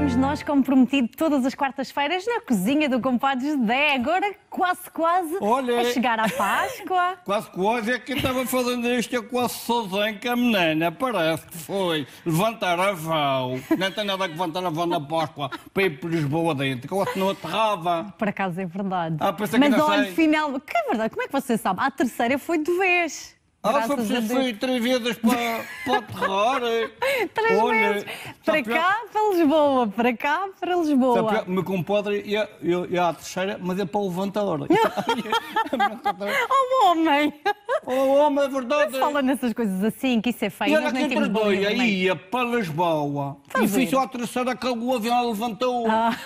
estamos nós, como prometido, todas as quartas-feiras na cozinha do Compadres de Agora, quase, quase, Olha, a é. chegar à Páscoa. quase, quase, é que estava fazendo isto, eu quase sozinho com a menina. Parece que foi levantar a vão. Não tem nada que levantar a vão na Páscoa para ir para Lisboa dentro, que eu não aterrava. Por acaso é verdade. Ah, Mas olha, final, que é verdade, como é que você sabe? A terceira foi de vez. Ah, foi preciso sair três vezes para, para o terror. É? três Olha, vezes. Para pior... cá, para Lisboa. Para cá, para Lisboa. Pior, meu compadre e ia, a terceira, mas é para o levantador. é um oh, homem. Oh, homem, é verdade. Não fala é. nessas coisas assim, que isso é feio. E ela que entre aí ia para Lisboa e fiz a terceira que o avião levantou. Ah.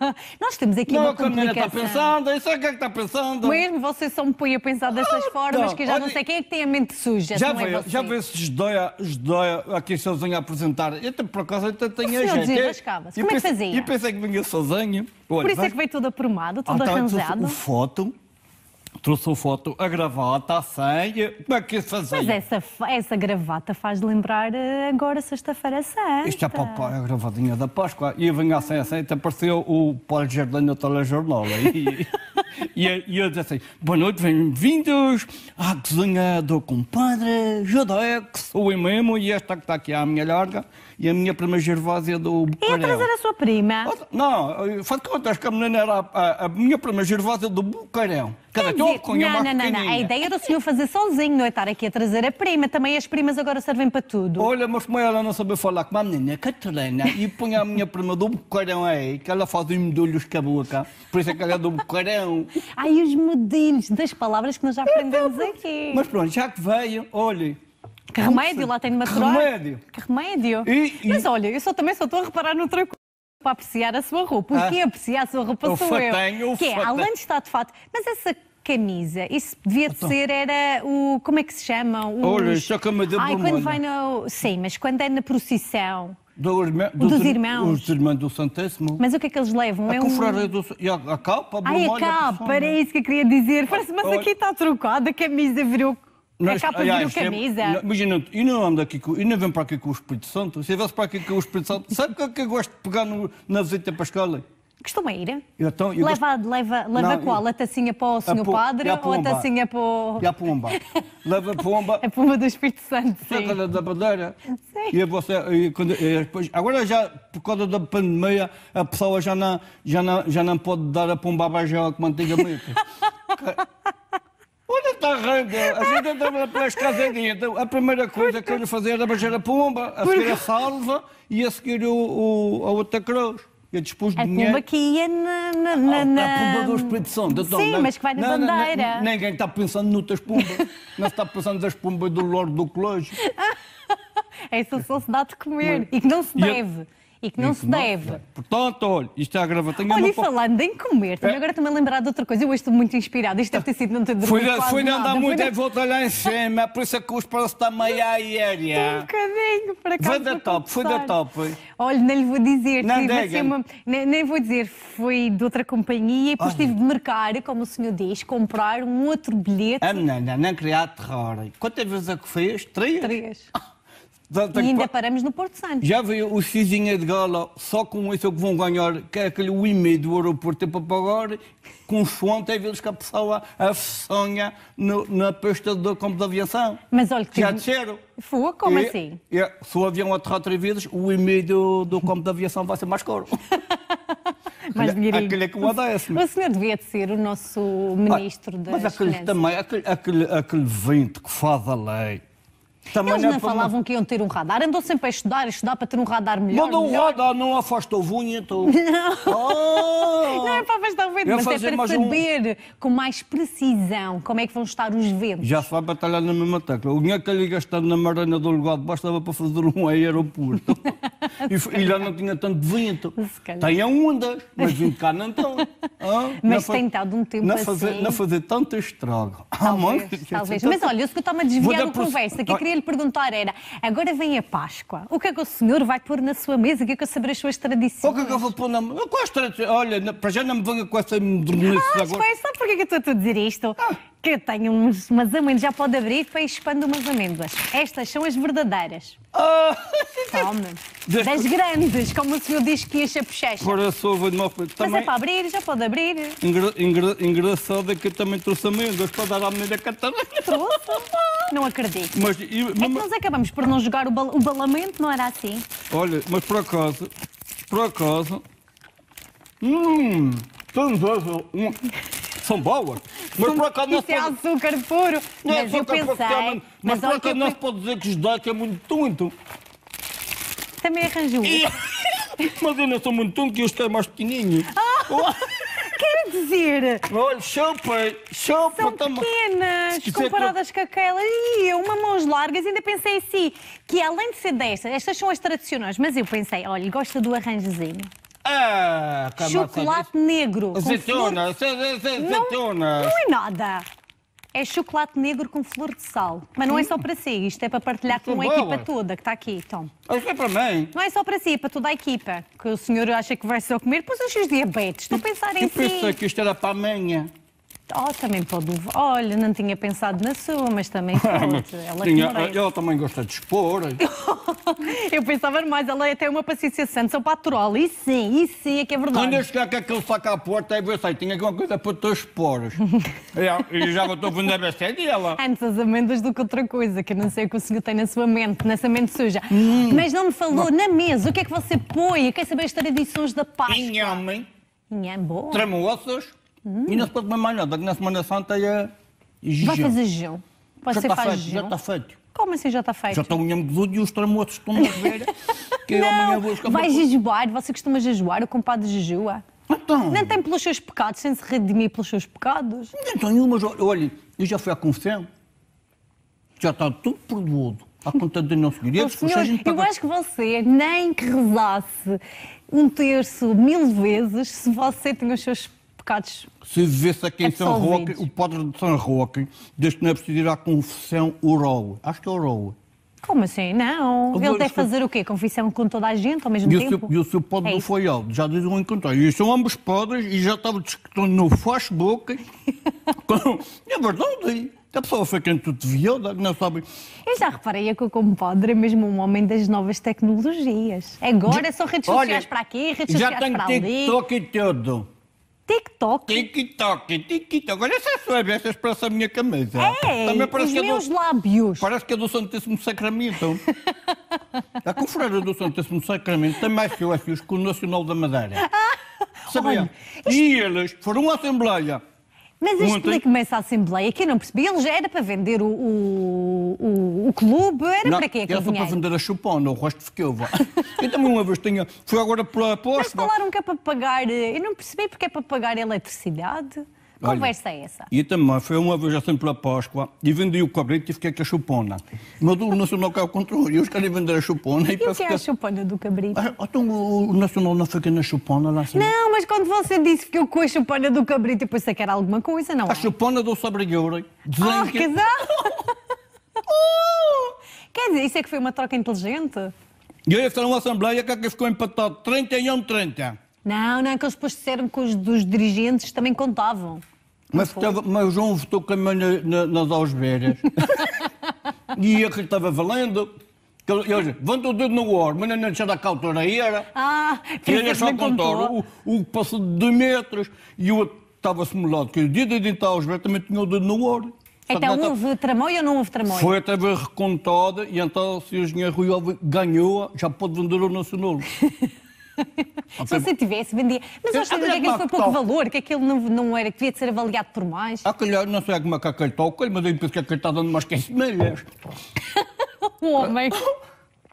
Nós temos aqui não, uma tá complicação. Não, a está pensando, isso é o que é que está pensando. Mesmo, você só me põe a pensar destas ah, formas, não. que já Olha, não sei quem é que tem a mente suja, já é vê, é Já vê se desdoia, desdoia aqui sozinho a apresentar. Eu, por acaso, até tenho a gente. Desenrascava-se. Como é que fazia? E pensei que vinha sozinho. Olha, por isso vai... é que veio toda aprumado, toda ah, tá, arranjado. Tá, foto Trouxe a foto, a gravata, a senha. Como é que isso fazia? Mas essa, essa gravata faz lembrar eh, agora sexta-feira santa. Isto é para a gravadinha da Páscoa. E eu venho assim, assim, até apareceu o Paulo Jardim no telejornal. E, e, e eu disse assim, boa noite, bem-vindos à cozinha do compadre Jodé, que sou eu mesmo, e esta que está aqui à minha larga, e a minha prima Gervásia do Bucarel. E a trazer a sua prima? Não, eh, faz acho que a menina era a, a, a minha prima Gervásia do Bucarel. Cada dizer, com não, não, não, não. A ideia era o senhor fazer sozinho, não é estar aqui a trazer a prima. Também as primas agora servem para tudo. Olha, mas como ela não sabia falar com a menina Catarina e põe a minha prima do bocarão aí, que ela faz os medulhos com a boca, por isso é que ela é do bocarão. Ai, os medulhos das palavras que nós já aprendemos aqui. Mas pronto, já que veio, olhe. Que remédio lá tem de maturar. Que remédio. Que remédio. E, e... Mas olha, eu só, também só estou a reparar noutra coisa para apreciar a sua roupa. porque ah. que é apreciar a sua roupa eu sou fatenho, eu. eu. Que é, além de estar de fato, mas essa camisa, isso devia de então. ser, era o. Como é que se chama? Os... Olha, isso é cama de Ai, quando vai no. Sim, mas quando é na procissão. Do dos, dos, irmãos. Os irmãos do Santíssimo. Mas o que é que eles levam? A é um... do, e a, a capa, a Ai, a capa, era isso que eu queria dizer. Parece, mas Olha. aqui está trocado, a camisa virou nós, é capa aliás, de camisa. É, imagina, e não ando aqui, e não vem para aqui com o Espírito Santo. Se eu viesse para aqui com o Espírito Santo, sabe o que é que eu gosto de pegar no, na visita para a escola? Costuma ir? Eu, então, eu leva gosto... leva, leva não, qual? Eu... A tacinha para o senhor padre a ou a tacinha para o... E a pomba. leva a pomba. A pomba do Espírito Santo, sim. Saca da bandeira. Sim. E você, e, quando, e depois, agora já, por causa da pandemia, a pessoa já não, já não, já não pode dar a pomba à bajela como antigamente. está rango. A gente andava pelas casinhas. A primeira coisa que eu lhe fazia era beijar a pomba, a seguir a salva e a seguir o, o, a outra cruz. Eu dispus de dinheiro. A pomba que ia na... na, na, oh, na... A pomba do Espírito Santo. Então, Sim, não, mas que vai na não, bandeira. Não, ninguém está pensando noutras pombas. não se está pensando nas pombas do Lorde do Colégio. Essa é só se dá de comer. Mas... E que não se deve. Eu e que não se deve. Portanto, olha, isto é gravata. Olha, e falando em comer, também agora também lembrado de outra coisa. Eu hoje estou muito inspirada. Isto deve ter sido não ter dormido Foi, quase foi não andar muito, é voltar lá em cima. Por isso é que os preços está meio aérea. Um bocadinho, para cá. Foi da top, foi da top. Olha, nem lhe vou dizer. Não assim uma, nem, vou dizer, foi de outra companhia e depois tive de marcar, como o senhor diz, comprar um outro bilhete. Ah, não, não, não criar terror. Quantas vezes é que fez? Três? Três. Ah, e ainda paramos no Porto Santo. Já veio o Cisinha de Gala, só com isso é que vão ganhar, que é aquele o e do aeroporto é para pagar, consoante é eles que a pessoa a sonha no, na pista do campo de aviação. Mas olha que... Já disseram. Fua, como e, assim? é se o avião aterrar três vezes, o e do, do campo de aviação vai ser mais caro. mais Aquele é que o ADS. É, o senhor devia de ser o nosso ministro da Mas aquele finanças. também, aquele, aquele, aquele vento que faz a lei, também Eles não é falavam que iam ter um radar. Andou sempre a estudar, estudar para ter um radar melhor. Manda um radar, não afasta o vinho, então. Não. Oh. Não é para afastar o vento, mas é para saber um... com mais precisão como é que vão estar os ventos. Já se vai batalhar na mesma tecla. O dinheiro que ali gastando na Marana do Legado bastava para fazer um aeroporto. e, e não tinha tanto vento. Tem a ondas, mas vim cá não estão. Ah, mas tem estado um tempo não assim. Fazer, não fazer tanto estrago. Ah, talvez, ah, mãe, talvez. Mas olha, eu se que eu estava a desviar da conversa, que eu queria queria lhe perguntar era: agora vem a Páscoa, o que é que o senhor vai pôr na sua mesa? O que é que eu saber as suas tradições? O que é que eu vou pôr na mesa? tradições? Olha, para já não me venha com essa modernice ah, agora. sabe porquê que eu estou a dizer isto? Ah. Que eu tenho uns, umas amêndoas, já pode abrir para expando umas amêndoas. Estas são as verdadeiras. Ah. Tome. Das, das grandes, como o senhor diz que enche a bochecha. Por a sova de uma... Também... Mas é para abrir, já pode abrir. Engra... Engra... Engraçado é que eu também trouxe amêndoas para dar à minha Catarina. Trouxe? Não acredito. Mas, e, é mas, que nós acabamos por não jogar o, bal, o balamento, não era assim? Olha, mas por acaso, por acaso, hum, todas são boas. Mas por acaso não se é açúcar puro. Não é mas é eu pensei... Mas, mas por acaso não se pode dizer que os dates é muito tonto. Também arranjou. E... mas eu não sou muito tonto que este é mais pequenininho dizer. Olha, chupa, chupa. São tamo... pequenas comparadas com aquela. E eu, uma mãos largas, ainda pensei assim, que além de ser destas, estas são as tradicionais, mas eu pensei, olha, gosta do arranjozinho. Ah, Chocolate negro. Azeitona, azeitona. Não, não é nada é chocolate negro com flor de sal. Mas não é só para si, isto é para partilhar com a equipa toda que está aqui, Tom. é para mim. Não é só para si, é para toda a equipa. Que o senhor acha que vai só comer, pois os diabetes. Estou a pensar em si. Eu pensei que isto era para manha. Oh, também pode levar. Olha, não tinha pensado na sua, mas também pode. ela, ela também gosta de expor. eu pensava mais, ela é até uma paciência santa, são patrol. E sim, e sim, é que é verdade. Quando eu chegar com aquele saco à porta, aí eu sei, tinha alguma coisa para os teus poros. e já estou vendo a sede é dela. Antes as amêndoas do que outra coisa, que eu não sei o que o senhor tem na sua mente, nessa mente suja. Hum, mas não me falou, na mesa, o que é que você põe? Quer saber as tradições da Páscoa. Inhame. Inhame, bom. Tramoços. Hum. E não se pode comer mais nada, que na Semana Santa é jejum. Vai fazer jejum. Pode já ser está feito, já está feito. Como assim já está feito? Já estão o nhame e os tramotos estão na ver. que não, amanhã vou escapar. Vai jejuar, você costuma jejuar, o compadre jejua. Então, Nem tem pelos seus pecados, sem se redimir pelos seus pecados. Então, tem mas olha, eu já fui à confissão, já está tudo perdoado à conta dos nossos direitos. Oh, senhor, paga... Eu acho que você, nem que rezasse um terço mil vezes, se você tem os seus pecados. Se vivesse aqui em é São Roque, o padre de São Roque, desde que não é preciso ir à confissão, rol Acho que é rol Como assim? Não. Como ele deve fazer o quê? Confissão com toda a gente ao mesmo e tempo? Seu, e o seu padre é não foi alto, já diz um encontro E são ambos padres e já estavam discutindo no Facebook. com... É verdade. A pessoa foi quem tudo viu, é? não sabe. Eu já reparei que eu, como padre, é mesmo um homem das novas tecnologias. Agora são redes sociais Olha, para aqui, redes sociais para ali. Já tenho TikTok e tudo. TikTok. TikTok, TikTok. Olha, essa é essa expressa minha camisa. É, Também parece os que meus é do, lábios. Parece que é do Santíssimo Sacramento. a confraria do Santíssimo Sacramento tem mais fios que o Nacional da Madeira. Ah, Sabia? Olha, E eles foram à Assembleia mas explique-me é essa Assembleia, que eu não percebi, ele já era para vender o, o, o, o clube, era não, para quê? É era para vender a chupona, o rosto de eu Eu também uma vez tinha, fui agora para a posta. Mas falaram que é para pagar, eh, eu não percebi porque é para pagar a eletricidade conversa Olha, é essa? E também foi uma assim pela Páscoa e vendi o cabrito e fiquei com a chupona. Mas o Nacional cá o controle. Eu querem vender a chupona e, e para o que ficar... é a chupona do cabrito? Ah, então o Nacional não fica na chupona lá assim? Não, mas quando você disse que eu com a chupona do cabrito e sei que era alguma coisa, não A é? chupona do Sabrigheiro. Ah, que... Oh! Quer dizer, isso é que foi uma troca inteligente? E eu estar uma assembleia que, ficou que ficou empatado 31-30. Não, não, é que eles depois disseram que os dos dirigentes também contavam. Mas, estava, mas o João votou com a nas algeberas. e que estava valendo. Eles levantam o dedo no ar, mas não deixa da cautoreira. Ah, e ele só contar o, o que passou de metros. E o outro estava simulado que o dia de dentar aos também tinha o dedo no ar. Então houve tramóia ou não houve tramóia? Foi até ver recontada e então se o engenheiro Rui Alves ganhou, já pode vender o nacional. Se você tivesse, vendia. Mas acho que ele é foi pouco valor, que aquele não, não era, que devia ser avaliado por mais. Ah, calhar, não sei como é que a carta ao mas eu penso que a carta dando umas queimilhas. o homem.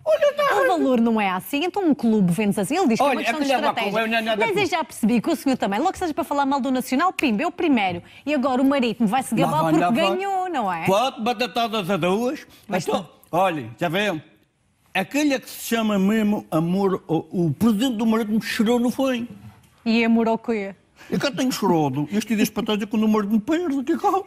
Olha, tá. O valor não é assim, então um clube vende assim. Ele diz é que Olha, é uma questão de estratégia. Mas eu já percebi que o senhor também, logo que seja para falar mal do Nacional, pimba, eu primeiro. E agora o marítimo vai se gabar porque ganhou, não é? Quatro batatadas a duas. Mas então, olha, já vêem aquele que se chama mesmo amor, o, o presidente do marido me cheirou, não foi? E amor ao quê? É cá eu tenho chorodo. Este dia para trás é quando o marido me perde. Que calma.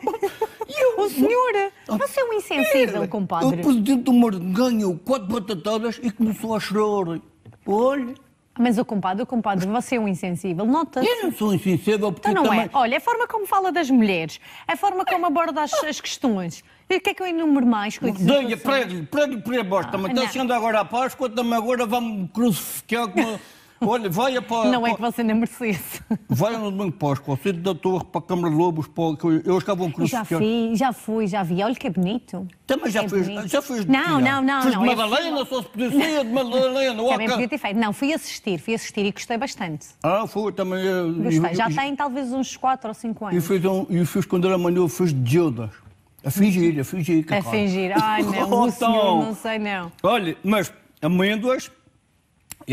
E eu... senhora, ah, você é um insensível, compadre. O presidente do marido ganhou quatro batatadas e começou a chorar. Olha... Mas o compadre, o compadre, você é um insensível, nota-se. Eu não sou insensível porque então não também... é. Olha, a forma como fala das mulheres, a forma como aborda as, as questões. E o que é que eu enumero mais? Dei-lhe, prego-lhe, prego-lhe a bosta. Ah, mas está chegando agora a Páscoa, também agora vamos crucificar com... Olha, vai para. Não é que você não merecesse. Vai no domingo Pós, o Escocito da Torre, para a Câmara de Lobos, para. Eu escava um crucificado. Já fui, já fui, já vi. Olha que é bonito. Também já é fez. Bonito. Já fez. Não, não, não. Fiz não, de Madalena, só se podia de Madalena. Também podia ter feito. Não, fui assistir, fui assistir e gostei bastante. Ah, fui também. Eh, gostei. Já tem talvez uns 4 ou 5 anos. E fiz, um, e fiz quando era manhã, fiz de Judas. A fingir, a fingir. a cara. fingir. Ai, não, então, não sei, não. Olha, mas amêndoas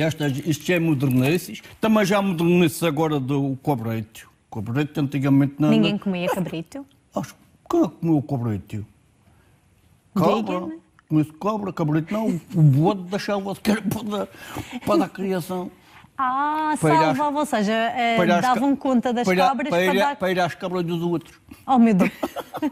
esta, isto já é modernices. Também já há modernices agora do cobreito cobreito antigamente não... Ninguém comia cabrito? Acho que comeu cabrito. Cabra. Comeu-se cobra, cabrito não. O bode deixava-se para, para a criação. Ah, salvavam, às... ou seja, eh, davam ca... conta das para cabras para, para, ir, dar... para ir às cabras dos outros. Oh, meu Deus! ah,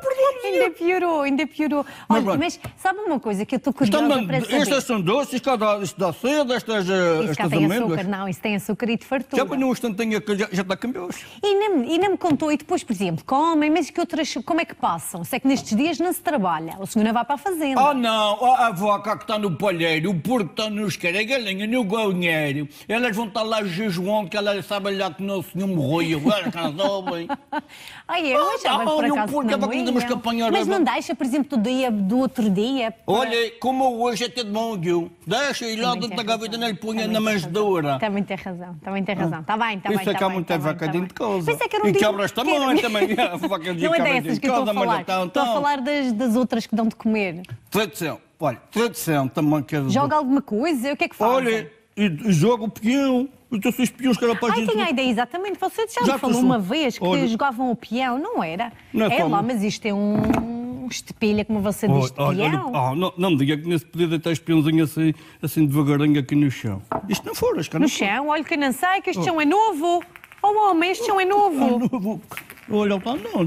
perdão, ainda piorou, ainda piorou. Mas, Olha, mas, sabe uma coisa que eu estou é curiosa para saber? Estas são doces, isto é dá, isto é dá cedo, estas, eh, isso estas tem açúcar, não, isso tem açúcar e de fartura. Já apanhou um instantinho já, já está cambios. E não, e não me contou, e depois, por exemplo, comem, mas que outras, como é que passam? Se é que nestes dias não se trabalha, o senhor não vai para a fazenda. Ah, oh, não, oh, a vaca que está no palheiro, o porco que está nos escara, a galinha, no gol, dinheiro, elas vão estar lá jejuando, que elas sabem lá que não, se não morreu, agora resolvem. Ai eu ah, achava ah, por acaso porque não ia. Mas agora. não deixa, por exemplo, do dia do outro dia? Para... Olha, como hoje até de bom eu, deixa e lá dentro da gaveta não lhe punha na manjedoura. Também tem razão, também tem ah. razão. Está bem, está bem. Isso é que tá há muita tá vaca tá dentro de casa. E quebras também, também. Né? Não é dessas que eu estou a falar. Estou a então. falar das outras que dão de comer. Tradução. Olha, tradução também que... É Joga alguma coisa? O que é que faz? Olha, e, jogam peão. Então, são os peões que era para a gente... tem a ideia, exatamente. Você já, já falou uma vez que Olha. jogavam o peão, não era? Não é, é lá, mas isto é um estepilha, como você diz, olha, olha, olha ah, não, não me diga que nesse podia deitar este peãozinho assim, assim devagarinho aqui no chão. Isto não for, que caras. No chão? Olha que não sei, que este oh. chão é novo. Oh homem, este chão é novo. É novo. Olha, não, não,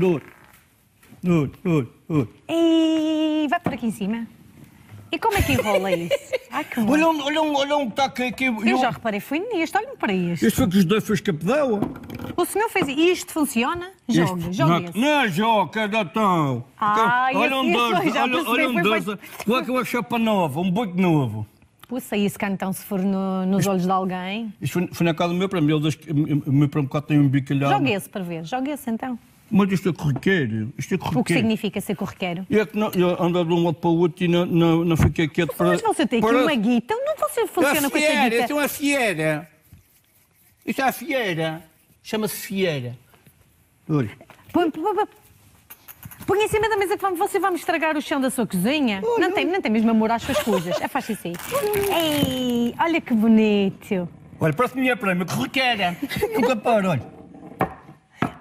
não. Olha, olha, olha. E vai por aqui em cima. E como é que enrola isso? Ai, que Olha, um- olha, um- olha aqui. Eu já reparei, foi nisto, olha me para isto. Isso foi que os dois fez capdela. O senhor fez e isto funciona? Jogue, jogue esse. Não, é joga, é datão. Ah, esse- olha um esse dois, já olha, olha um foi dois. Coloca é é uma chapa nova, um boico novo. Puxa e esse então se for no- nos olhos de alguém. Isto foi, foi na casa do meu para mim o meu primo cá tem um bicalhão. Jogue esse para ver, jogue esse então. Mas isto é corriqueiro. Isto é corriqueiro. O que significa ser corriqueiro? Eu, é não, eu ando de um lado para o outro e não, não, não fiquei quieto mas para. Mas você tem aqui uma guita, não você funciona é a com essa guita. Isto é uma fiera. Isto é a fiera. Chama-se fiera. Olha. Põe em cima da mesa que você vai me estragar o chão da sua cozinha. não, Tem, não tem mesmo amor às suas coisas. Afaste isso aí. Ei, olha que bonito. Olha, próximo dia é para mim, corriqueira. Nunca paro, olha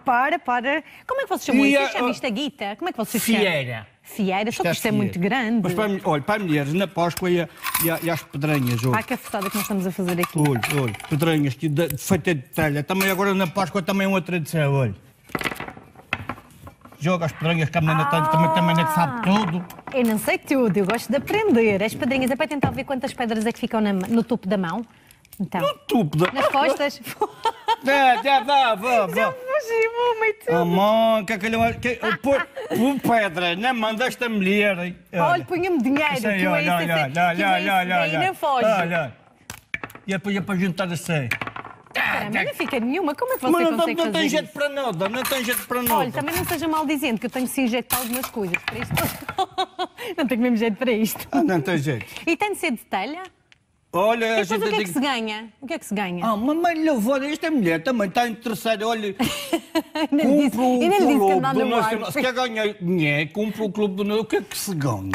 para, para. Como é que vocês chamam isso? A... Chama isto a guita? Como é que vocês Fieira. chamam? Fieira. Fieira, só que isto é muito grande. Mas para, olha, para mulheres, na Páscoa e, a, e, a, e pedranhas. Olha. que afetada que nós estamos a fazer aqui. Olha, olha, pedranhas que de, feita de telha. Também agora na Páscoa também é uma tradição, olha. Joga as pedrinhas que a menina ah, também, também é que sabe tudo. Eu não sei tudo, eu gosto de aprender. As pedrinhas é para tentar ver quantas pedras é que ficam na, no topo da mão. Então. Do tubo da... Nas costas. É, já dá, vá, vá. Já fugi que é Amor, cacalhão. Por, por pedra, não né? manda esta mulher. Olha, olha punha-me dinheiro. Sei, que olha, olha, olha, olha, olha, olha, olha. não foge. Olha, E é para, é para juntar assim. Espera, não fica nenhuma. Como é que você mas não, consegue não, não tem jeito para nada, não tem jeito para nada. Olha, também não seja maldizente, que eu tenho sim jeito para algumas coisas. Para isto não tenho mesmo jeito para isto. Ah, não tem jeito. E tem de ser de telha? Olha, a gente o que é que se ganha? O que é que se ganha? Ah, mamãe levou, esta mulher também está interessada, terceiro, olha, cumpre o clube que do Nacional. Se quer ganhar dinheiro, cumpre o clube do Nacional, o que é que se ganha?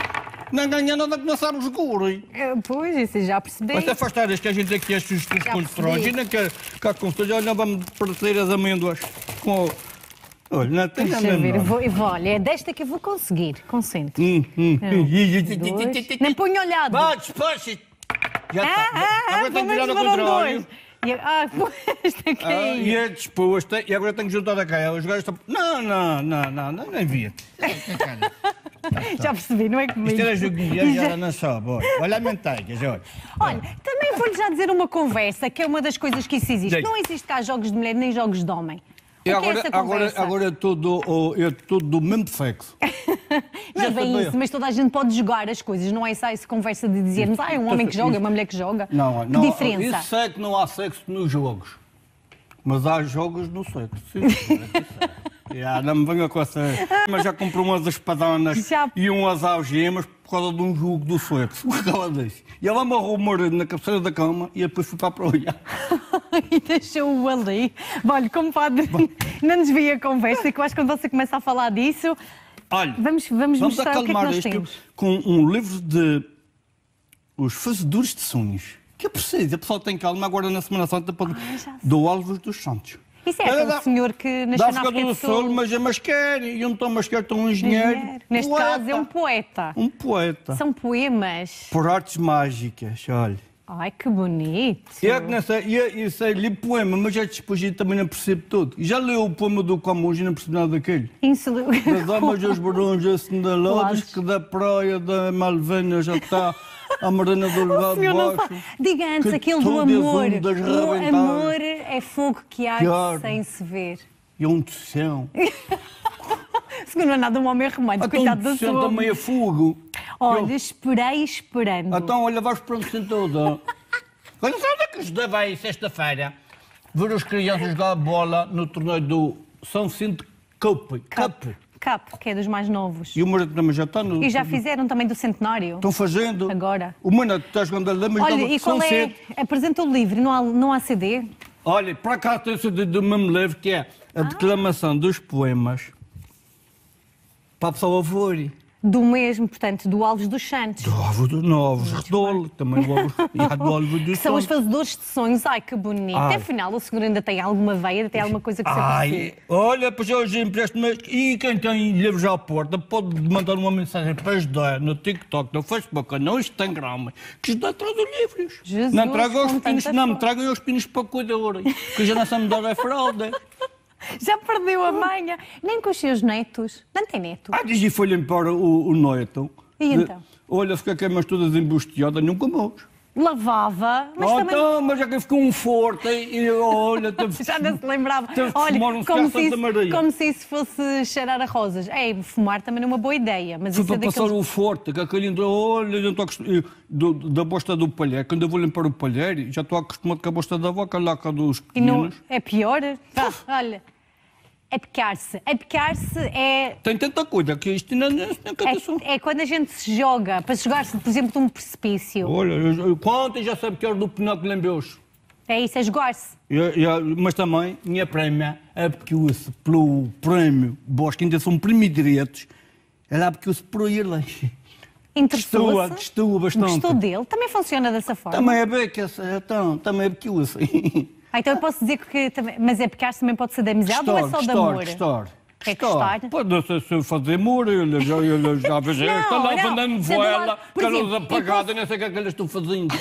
Não é ganha nada de começar os hein? É, pois, isso já percebi. Mas afastar que a gente aqui as sugestões contra a Gina, que, que a consulta, olha, vamos perder as amêndoas com... Olha, não tem Deixa Olha, é desta que eu vou conseguir, concentro. Hum, hum. Um, dois, não ponho olhado. Vá, despacha-te. Já está. Ah, ah, agora tenho que virar o contrário. E, ah, pois, tem é ah, e é disposta, e agora tenho que juntar a ela. Os gajos estão. Não, não, não, não, não, nem via. Já percebi, não é comigo. Isto era joguinho, e ela não sobe. Olha, olha a manteigas, olha. Olha, também vou-lhe já dizer uma conversa, que é uma das coisas que isso existe. Não existe cá jogos de mulher nem jogos de homem agora, é agora, agora é tudo, é tudo do mesmo sexo. não é bem isso, mas toda a gente pode jogar as coisas, não é só essa conversa de dizermos, ah, é um homem que joga, é uma mulher que joga. Não, não. diferença? Isso é que não há sexo nos jogos. Mas há jogos no sexo. Sim, é Yeah, não me venha com essa. Mas já comprou umas espadonas já... e umas algemas por causa de um jogo do sexo. Por causa E ela amarrou o na cabeceira da cama e depois foi para a praia. e deixou-o ali. Olha, compadre, Bom. não nos a conversa, que eu acho que quando você começa a falar disso. Olha, vamos, vamos, vamos mostrar o que é que nós temos. com um livro de Os Fazedores de Sonhos. Que é preciso, a pessoa tem calma, agora na Semana Santa Ah, do Álvaro dos Santos. Isso é aquele dá, senhor que nasceu da na África do Sul, Sul, mas é masquer, e um tom masquer, tão um engenheiro. engenheiro. Neste caso é um poeta. Um poeta. São poemas. Por artes mágicas, olha. Ai, que bonito! é que não sei, eu, é, eu sei, li poema, mas já depois também não percebo tudo. Já leu o poema do Camões e não percebo nada daquele. Insulio. Das damas aos barões assinalados, que da praia da Malvena já está a Marina do Delgado Baixo. Diga antes, aquele do amor. O amor é fogo que arde sem se ver. E um tecão. Segundo não é nada um homem romântico, então, cuidado da sua. Então meio fogo. Olha, eu... esperei esperando. Então, olha, vais para onde sentou Olha, sabe que ajudava aí sexta-feira ver os crianças jogar bola no torneio do São Vicente Cup. Cup. Cup. Cap, que é dos mais novos. E o Maratona mas já está no... E já fizeram também do centenário. Estão fazendo. Agora. O Maratona está jogando a lama Olha, e qual é? Cedo. Apresenta o livro, não há, não há CD? Olha, para cá tem o CD do mesmo livro, que é a ah. declamação dos poemas para a pessoa ouvir do mesmo, portanto, do Alves dos Santos. Do Alves dos Novos, Redolo, também o Alves, e há do Alves dos São os fazedores de sonhos. Ai, que bonito. Ai. Afinal, o senhor ainda tem alguma veia, tem alguma coisa que se Ai, olha, pois hoje empresto mas E quem tem livros à porta pode mandar uma mensagem para ajudar no TikTok, no Facebook, no Instagram, que ajudar traz os livros. Jesus, não traga os pinos, não me tragam os pinos para cuidar, que já não sabe me dar a fralda. Já perdeu a manha. Nem com os seus netos. Não tem neto. Ah, diz e foi-lhe embora o, o neto. Então. E então? Olha, fica a cama todas embustiadas, nunca mais lavava, mas oh, também... Então, mas já é que ficou um forte e olha... Teve... Já não se lembrava. Olha, como se, isso, como se isso fosse cheirar a rosas. É, fumar também não é uma boa ideia, mas Fui isso é daqueles... passar o forte, que é aquele ainda... Olha, já estou acostumado... da bosta do palheiro, quando eu vou limpar o palheiro, já estou acostumado com a bosta da vaca lá cá dos pequenos E não... É pior? Tá, olha... Abcar-se. Abcar-se é. Tem tanta coisa que isto não, não, não é, é quando a gente se joga, para jogar-se, por exemplo, de um precipício. Olha, quantas já sabe é o do Pinóquio Lembeus? É isso, é jogar-se. Mas também, minha prémia, abquiu-se é pelo prémio Bosque, ainda são prêmio ela abquiu-se por Irlanda. Interessou-se? Gostou bastante. Gostou dele? Também funciona dessa forma? Também é beca, então, também abquiu-se. É ah, então eu posso dizer que. também- Mas é porque acho que também pode ser de amizade ou é só de amor? store recostar. Claro. Pode se fazer muro, eu já, eu já vejo. Não, está lá andando voela, apagados, apagadas, nem sei o que é que eles estão fazendo.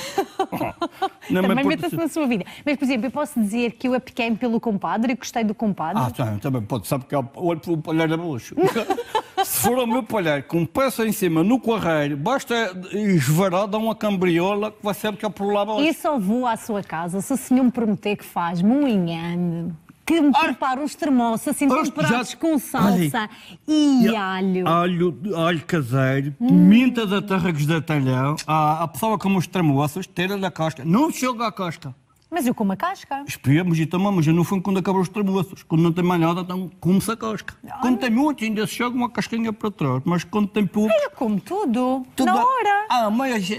não, também meta-se na sua vida. Mas, por exemplo, eu posso dizer que eu pequen pelo compadre e gostei do compadre? Ah, também, tá, também pode. Sabe que é o olho o palheiro roxo. Se for o meu palheiro com peça em cima no correio, basta esvarar, dar uma cambriola que vai sempre que é por lá. E só vou à sua casa se o senhor me prometer que faz um inhame que me prepara os termoços assim preparados com salsa e, alho. Alho, alho caseiro, hum. pimenta da Tarragos da Talhão. A, a pessoa com os termoços, tira da casca Não chega à casca Mas eu como a casca. Espiamos e tomamos. Eu não fui quando acabam os tremoços. Quando não tem mais nada, então come-se a casca. Quando tem muito ainda se joga uma casquinha para trás. Mas quando tem pouco Eu como tudo, tudo na hora. Ah, mas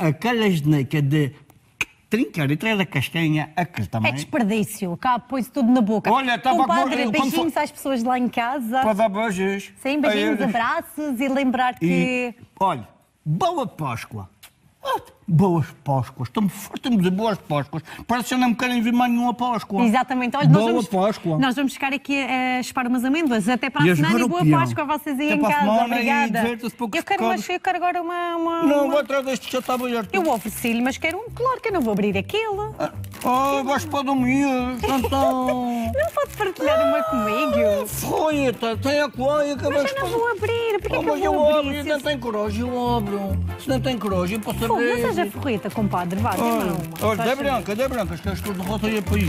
aquela geneca de trincar e trazer a castanha a que também. É desperdício, cá põe-se tudo na boca. Olha, estava Compadre, com... beijinhos for... às pessoas lá em casa. Para dar beijos. Sim, beijinhos, abraços e lembrar que. E, olha, boa Páscoa. Oh boas Páscoas. Estamos, estamos a boas Páscoas. Parece que não me querem ver mais nenhuma Páscoa. Exatamente. Olha, boa nós vamos, Páscoa. Nós vamos ficar aqui a chupar umas amêndoas. Até para a semana e boa Páscoa a vocês aí Até em casa. Obrigada. Eu quero, mas, eu quero agora uma... uma não, uma... vou atrás deste já está aberto. Eu ofereci-lhe, mas quero um. Claro que eu não vou abrir aquilo Ah, oh, vais para dormir. Então... não pode partilhar uma comigo. Ah, foi, tá, tem a coa e Mas eu não vou abrir. porque oh, que eu vou abrir? Mas eu abro, não tem coragem, eu abro. Se não tem coragem, eu posso abrir a ferreta, compadre. Vá, tem uma. Olha, dá branca, dá branca. Acho que as cor de rosa ia para aí.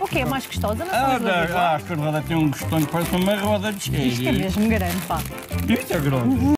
O que é mais gostosa? Não ah, dá, ah, as cor de rosa tem um gostão que parece uma roda de cheiro. Isto é mesmo grande, pá. Isto é grande. Uhum.